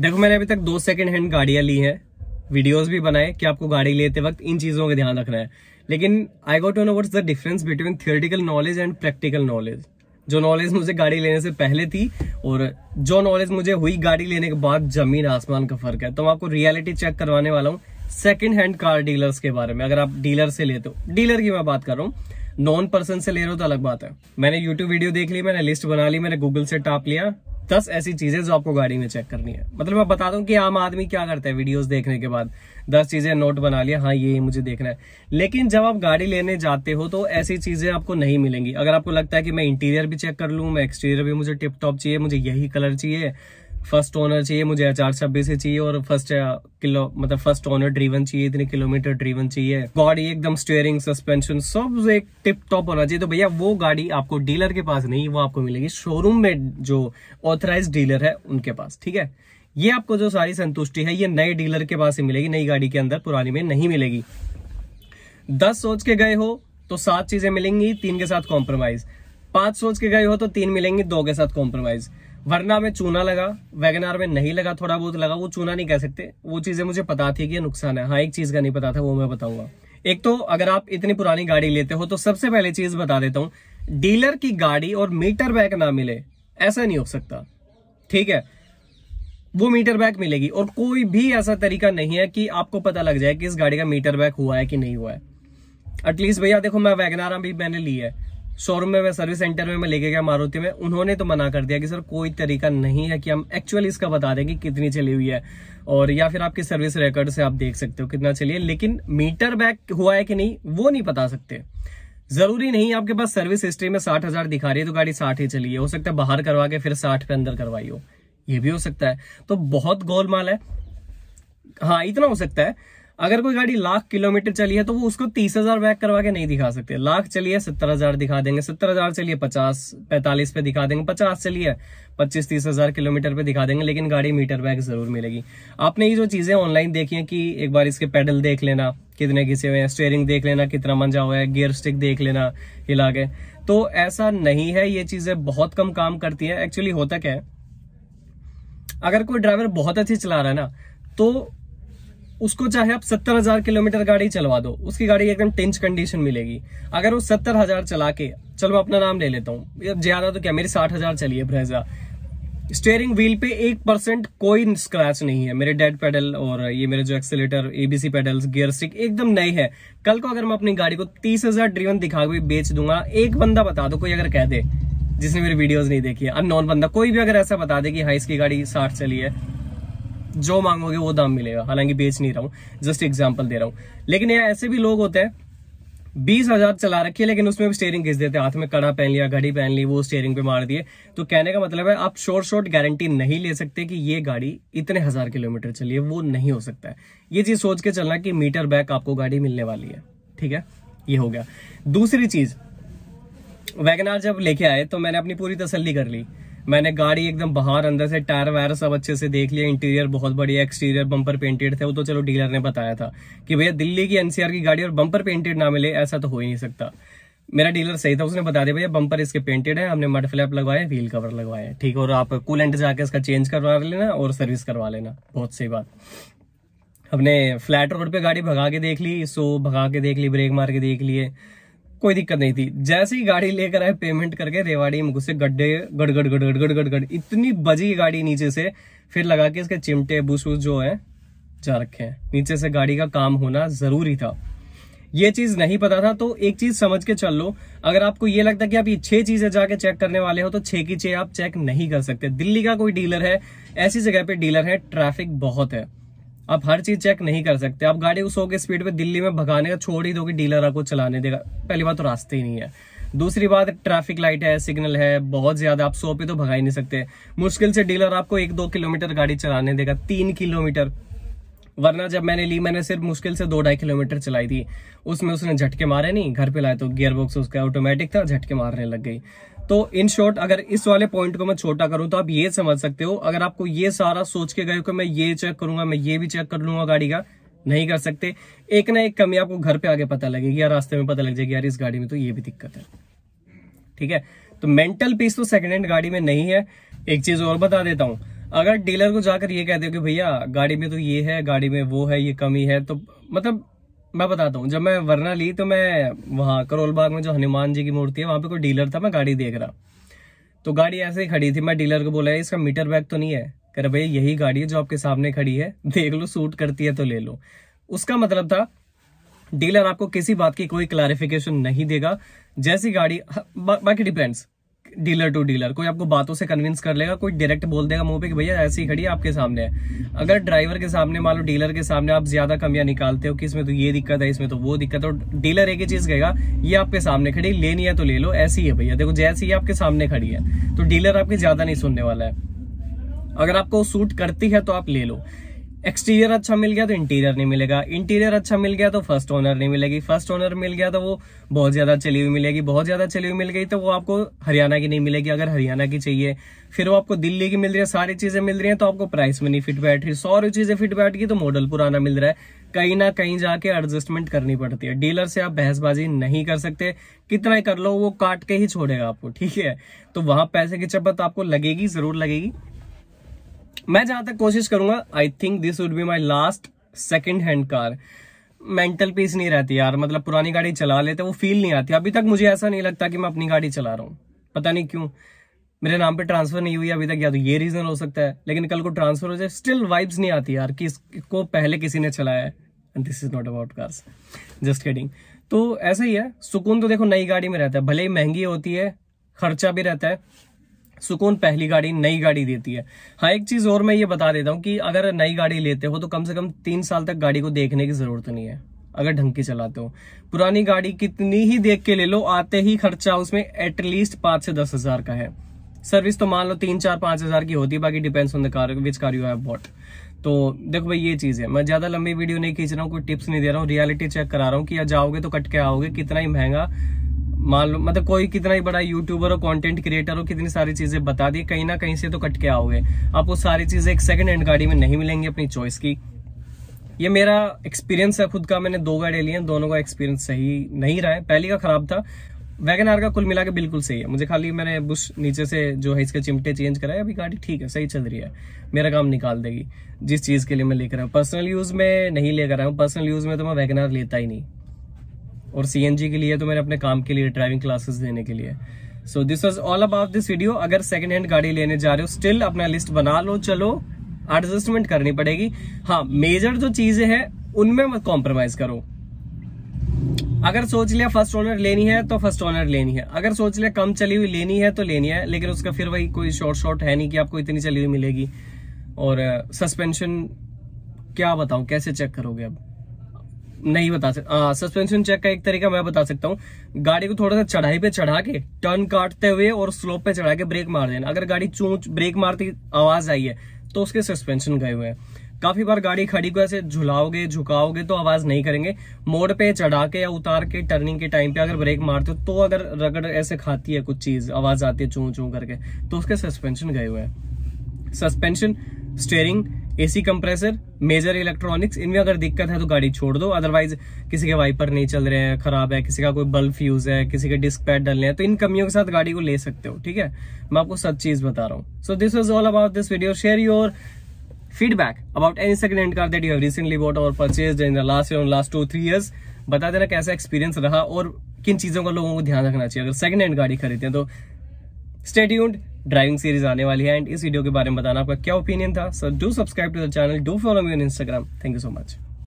देखो मैंने अभी तक दो सेकंड हैंड गाड़ियां ली हैं वीडियोस भी बनाए कि आपको गाड़ी लेते वक्त इन चीज़ों का ध्यान रखना है लेकिन I got to know what's the difference between theoretical knowledge and practical knowledge जो नॉलेज मुझे गाड़ी लेने से पहले थी और जो नॉलेज मुझे हुई गाड़ी लेने के बाद जमीन आसमान का फर्क है तो मैं आपको रियलिटी चेक करवाने वाला हूँ सेकेंड हैंड कार डीलर्स के बारे में अगर आप डीलर से लेते हो डीलर की मैं बात कर रहा हूँ नॉन पर्सन से ले रहे हो तो अलग बात है मैंने यूट्यूब वीडियो देख ली मैंने लिस्ट बना ली मैंने गूगल से टाप लिया दस ऐसी चीजें जो आपको गाड़ी में चेक करनी है मतलब मैं बता दूं कि आम आदमी क्या करता है वीडियोस देखने के बाद दस चीजें नोट बना लिया हाँ ये मुझे देखना है लेकिन जब आप गाड़ी लेने जाते हो तो ऐसी चीजें आपको नहीं मिलेंगी अगर आपको लगता है कि मैं इंटीरियर भी चेक कर लूँ मैं एक्सटीरियर भी मुझे टिप टॉप चाहिए मुझे यही कलर चाहिए फर्स्ट ओनर चाहिए मुझे अचार छब्बीस से चाहिए और फर्स्ट किलो मतलब फर्स्ट ओनर ड्रीवन चाहिए इतने किलोमीटर ड्रीवन चाहिए गाड़ी एकदम स्टेयरिंग सस्पेंशन सब एक टिप टॉप होना चाहिए तो भैया वो गाड़ी आपको डीलर के पास नहीं वो आपको मिलेगी शोरूम में जो ऑथराइज डीलर है उनके पास ठीक है ये आपको जो सारी संतुष्टि है ये नए डीलर के पास ही मिलेगी नई गाड़ी के अंदर पुरानी में नहीं मिलेगी दस सोच के गए हो तो सात चीजें मिलेंगी तीन के साथ कॉम्प्रोमाइज पांच सोच के गए हो तो तीन मिलेंगी दो के साथ कॉम्प्रोमाइज वरना में चूना लगा वैगनार में नहीं लगा थोड़ा बहुत लगा वो चूना नहीं कह सकते वो चीज़ें मुझे पता थी कि नुकसान है हाँ एक चीज़ का नहीं पता था वो मैं बताऊंगा एक तो अगर आप इतनी पुरानी गाड़ी लेते हो तो सबसे पहले चीज़ बता देता हूँ डीलर की गाड़ी और मीटर बैग ना मिले ऐसा नहीं हो सकता ठीक है वो मीटर बैग मिलेगी और कोई भी ऐसा तरीका नहीं है कि आपको पता लग जाए कि इस गाड़ी का मीटर बैग हुआ है कि नहीं हुआ है एटलीस्ट भैया देखो मैं वैगनारा भी मैंने ली है शोरूम में मैं सर्विस सेंटर में मैं लेके गया मारुति में उन्होंने तो मना कर दिया कि सर कोई तरीका नहीं है कि हम एक्चुअली इसका बता दें कि कितनी चली हुई है और या फिर आपके सर्विस रिकॉर्ड से आप देख सकते हो कितना चलिए लेकिन मीटर बैक हुआ है कि नहीं वो नहीं बता सकते जरूरी नहीं आपके पास सर्विस हिस्ट्री में साठ हजार दिखा रही है तो गाड़ी साठ ही चली है हो सकता है बाहर करवा के फिर साठ पे अंदर करवाई हो ये भी हो सकता है तो बहुत गोलमाल है हाँ इतना हो सकता है अगर कोई गाड़ी लाख किलोमीटर चली है तो वो उसको तीस हजार बैक करवा के नहीं दिखा सकते लाख चलिए सत्तर हजार दिखा देंगे सत्तर हजार चलिए पचास पैंतालीस पे दिखा देंगे पचास चलिए पच्चीस तीस हजार किलोमीटर पे दिखा देंगे लेकिन गाड़ी मीटर बैक जरूर मिलेगी आपने ये जो चीजें ऑनलाइन देखी है कि एक बार इसके पैडल देख लेना कितने घिसे हुए हैं स्टेयरिंग देख लेना कितना मंजा हुआ है गियर स्टिक देख लेना हिला के तो ऐसा नहीं है ये चीजें बहुत कम काम करती है एक्चुअली होता क्या है अगर कोई ड्राइवर बहुत अच्छी चला रहा है ना तो उसको चाहे आप सत्तर हजार किलोमीटर गाड़ी चलवा दो उसकी गाड़ी एकदम टेंच कंडीशन मिलेगी अगर वो सत्तर हजार चला के चलो अपना नाम ले लेता हूँ ज्यादा तो क्या मेरी साठ हजार चलिए ब्रेजा स्टेयरिंग व्हील पे एक परसेंट कोई स्क्रैच नहीं है मेरे डेड पेडल और ये मेरे जो accelerator ABC pedals gear stick एकदम नए है कल को अगर मैं अपनी गाड़ी को तीस हजार ड्रीवन दिखा के बेच दूंगा एक बंदा बता दो कोई अगर कह दे जिसने मेरी वीडियोस नहीं देखी है नॉन बंदा कोई भी अगर ऐसा बता दे कि हाँ इसकी गाड़ी साठ चली है जो मांगोगे वो दाम मिलेगा हालांकि बेच नहीं रहा हूँ जस्ट एग्जाम्पल दे रहा हूँ लेकिन यहाँ ऐसे भी लोग होते हैं बीस हजार चला रखी है लेकिन उसमें भी स्टेयरिंग घिस देते हाथ में कड़ा पहन लिया घड़ी पहन ली वो स्टेयरिंग पे मार दिए तो कहने का मतलब है आप शोर शॉर्ट गारंटी नहीं ले सकते कि ये गाड़ी इतने हजार किलोमीटर चली है वो नहीं हो सकता है ये चीज सोच के चलना कि मीटर बैक आपको गाड़ी मिलने वाली है ठीक है ये हो गया दूसरी चीज वैगनार जब लेके आए तो मैंने अपनी पूरी तसली कर ली मैंने गाड़ी एकदम बाहर अंदर से टायर वायर सब अच्छे से देख लिया इंटीरियर बहुत बढ़िया एक्सटीरियर बम्पर पेंटेड थे वो तो चलो डीलर ने बताया था कि भैया दिल्ली की एनसीआर की गाड़ी और बम्पर पेंटेड ना मिले ऐसा तो हो ही नहीं सकता मेरा डीलर सही था उसने बता दिया भैया बम्पर इसके पेंटेड है हमने मड फ्लैप लगवाए व्हील कवर लगवाए ठीक और आप कूलेंट जाके इसका चेंज करवा लेना और सर्विस करवा लेना बहुत सही बात हमने फ्लैट रोड पे गाड़ी भगा के देख ली सो भगा के देख ली ब्रेक मार के देख लिए कोई दिक्कत नहीं थी जैसे ही गाड़ी लेकर आए पेमेंट करके रेवाड़ी में घुसे गड्ढे गड़गड़ गड़गड़ गड़गड़ गड़ इतनी बजी गाड़ी नीचे से फिर लगा के इसके चिमटे बुश वूस जो है जा रखे हैं नीचे से गाड़ी का काम होना जरूरी था ये चीज नहीं पता था तो एक चीज समझ के चल लो अगर आपको ये लगता है कि आप ये छह चीजें जाके चेक करने वाले हो तो छह की छह आप चेक नहीं कर सकते दिल्ली का कोई डीलर है ऐसी जगह पे डीलर है ट्रैफिक बहुत है आप हर चीज चेक नहीं कर सकते आप गाड़ी को सौ के स्पीड पे दिल्ली में भगाने का छोड़ ही दोगे डीलर आपको चलाने देगा पहली बात तो रास्ते ही नहीं है दूसरी बात ट्रैफिक लाइट है सिग्नल है बहुत ज्यादा आप सौ पे तो भगा ही नहीं सकते मुश्किल से डीलर आपको एक दो किलोमीटर गाड़ी चलाने देगा तीन किलोमीटर वरना जब मैंने ली मैंने सिर्फ मुश्किल से दो ढाई किलोमीटर चलाई थी उसमें उसने झटके मारे नहीं घर पे लाए तो गियर बॉक्स उसका ऑटोमेटिक था झटके मारने लग गई तो इन शॉर्ट अगर इस वाले पॉइंट को मैं छोटा करूं तो आप ये समझ सकते हो अगर आपको ये सारा सोच के गए कि मैं ये चेक करूंगा मैं ये भी चेक कर लूंगा गाड़ी का नहीं कर सकते एक ना एक कमी आपको घर पे आगे पता लगेगी या रास्ते में पता लग जाएगी यार इस गाड़ी में तो ये भी दिक्कत है ठीक है तो मेंटल पीस तो सेकेंड हैंड गाड़ी में नहीं है एक चीज और बता देता हूं अगर डीलर को जाकर ये कहते हो कि भैया गाड़ी में तो ये है गाड़ी में वो है ये कमी है तो मतलब मैं बताता हूँ जब मैं वरना ली तो मैं वहाँ करोल बाग में जो हनुमान जी की मूर्ति है वहाँ पे कोई डीलर था मैं गाड़ी देख रहा तो गाड़ी ऐसे ही खड़ी थी मैं डीलर को बोला इसका मीटर बैग तो नहीं है कह रहे भाई यही गाड़ी है जो आपके सामने खड़ी है देख लो सूट करती है तो ले लो उसका मतलब था डीलर आपको किसी बात की कोई क्लैरिफिकेशन नहीं देगा जैसी गाड़ी हाँ, बा, बाकी डिपेंड्स डीलर टू डीलर कोई आपको बातों से कन्विंस कर लेगा कोई डायरेक्ट बोल देगा मुंह पे कि भैया ऐसी खड़ी आपके सामने है अगर ड्राइवर के सामने मान लो डीलर के सामने आप ज्यादा कमियां निकालते हो कि इसमें तो ये दिक्कत है इसमें तो वो दिक्कत है डीलर एक ही चीज कहेगा ये आपके सामने खड़ी लेनी है तो ले लो ऐसी है भैया देखो जैसी ही आपके सामने खड़ी है तो डीलर आपकी ज्यादा नहीं सुनने वाला है अगर आपको सूट करती है तो आप ले लो एक्सटीरियर अच्छा मिल गया तो इंटीरियर नहीं मिलेगा इंटीरियर अच्छा मिल गया तो फर्स्ट ओनर नहीं मिलेगी फर्स्ट ओनर मिल गया तो वो बहुत ज़्यादा चली हुई मिलेगी बहुत ज़्यादा चली हुई मिल गई तो वो आपको हरियाणा की नहीं मिलेगी अगर हरियाणा की चाहिए फिर वो आपको दिल्ली की मिल रही है सारी चीज़ें मिल रही है तो आपको प्राइस में नहीं फिट बैठ रही सारी चीज़ें फिट बैठ गई तो मॉडल पुराना मिल रहा है कहीं ना कहीं जाके एडजस्टमेंट करनी पड़ती है डीलर से आप बहसबाजी नहीं कर सकते कितना ही कर लो वो काट के ही छोड़ेगा आपको ठीक है तो वहां पैसे की चपत आपको लगेगी ज़रूर लगेगी मैं जहां तक कोशिश करूंगा I think this would be my last second hand car mental peace नहीं रहती यार मतलब पुरानी गाड़ी चला लेते वो फील नहीं आती अभी तक मुझे ऐसा नहीं लगता कि मैं अपनी गाड़ी चला रहा हूँ पता नहीं क्यों मेरे नाम पे ट्रांसफर नहीं हुई अभी तक या तो ये रीजन हो सकता है लेकिन कल को ट्रांसफर हो जाए स्टिल वाइब्स नहीं आती यार कि इसको पहले किसी ने चलाया है and this is not about cars just heading तो ऐसा ही है सुकून तो देखो नई गाड़ी में रहता है भले ही महंगी होती है खर्चा भी रहता है सुकून पहली गाड़ी नई गाड़ी देती है हाँ एक चीज और मैं ये बता देता हूँ कि अगर नई गाड़ी लेते हो तो कम से कम तीन साल तक गाड़ी को देखने की जरूरत नहीं है अगर ढंग की चलाते हो पुरानी गाड़ी कितनी ही देख के ले लो आते ही खर्चा उसमें एटलीस्ट पांच से दस हजार का है सर्विस तो मान लो तीन चार पांच हजार की होती है बाकी depends on the car which car you have bought तो देखो भाई ये चीज़ है मैं ज़्यादा लंबी वीडियो नहीं खींच रहा हूँ कोई टिप्स नहीं दे रहा हूँ रियलिटी चेक करा रहा हूँ कि जाओगे तो कट के आओगे कितना ही महंगा मान लो मतलब कोई कितना ही बड़ा यूट्यूबर हो कंटेंट क्रिएटर हो कितनी सारी चीजें बता दी कहीं ना कहीं से तो कट के आओगे आपको सारी चीजें एक सेकंड हैंड गाड़ी में नहीं मिलेंगी अपनी चॉइस की ये मेरा एक्सपीरियंस है खुद का मैंने दो गाड़ी ली हैं दोनों का एक्सपीरियंस सही नहीं रहा है पहली का खराब था वैगन आर का कुल मिला के बिल्कुल सही है मुझे खाली मैंने बुश नीचे से जो है इसके चिमटे चेंज कराए अभी गाड़ी ठीक है सही चल रही है मेरा काम निकाल देगी जिस चीज़ के लिए मैं लेकर आऊँ पर्सनल यूज़ में नहीं लेकर आऊँ पर्सनल यूज़ में तो मैं वैगन आर लेता ही नहीं और सी के लिए तो मैंने अपने काम के लिए ड्राइविंग क्लासेस देने के लिए so this was all about this video अगर सेकेंड हैंड गाड़ी लेने जा रहे हो स्टिल अपना लिस्ट बना लो चलो एडजस्टमेंट करनी पड़ेगी हाँ मेजर जो चीजें हैं उनमें मत कॉम्प्रोमाइज करो अगर सोच लिया फर्स्ट ओनर लेनी है तो फर्स्ट ओनर लेनी है अगर सोच लिया कम चली हुई लेनी है तो लेनी है लेकिन उसका फिर वही कोई शॉर्ट शॉर्ट है नहीं कि आपको इतनी चली हुई मिलेगी और सस्पेंशन uh, क्या बताऊं कैसे चेक करोगे अब नहीं बता सकते सस्पेंशन चेक का एक तरीका मैं बता सकता हूँ गाड़ी को थोड़ा सा चढ़ाई पे चढ़ा के टर्न काटते हुए और स्लोप पे चढ़ा के ब्रेक मार देना अगर गाड़ी चूच ब्रेक मारती आवाज आई है तो उसके सस्पेंशन गए हुए हैं काफी बार गाड़ी खड़ी को ऐसे झुलाओगे झुकाओगे तो आवाज नहीं करेंगे मोड़ पे चढ़ा के या उतार के टर्निंग के टाइम पे अगर ब्रेक मारते हो तो अगर रगड़ ऐसे खाती है कुछ चीज आवाज आती है चू चू करके तो उसके सस्पेंशन गए हुए हैं suspension steering AC compressor major electronics इनमें अगर दिक्कत है तो गाड़ी छोड़ दो अदरवाइज किसी के वाइपर नहीं चल रहे हैं खराब है किसी का कोई बल्ब फ्यूज है किसी के डिस्क पैड डलने हैं तो इन कमियों के साथ गाड़ी को ले सकते हो ठीक है मैं आपको सब चीज बता रहा हूँ so this was all about this video share your feedback about any second hand car that you have recently bought और purchase in the last year last two three years बता देना कैसा एक्सपीरियंस रहा और किन चीजों का लोगों को ध्यान रखना चाहिए अगर सेकंड हैंड गाड़ी खरीदते हैं तो स्टेट्यूड ड्राइविंग सीरीज आने वाली है एंड इस वीडियो के बारे में बताना आपका क्या ओपिनियन था so do subscribe to the channel do follow me on Instagram thank you so much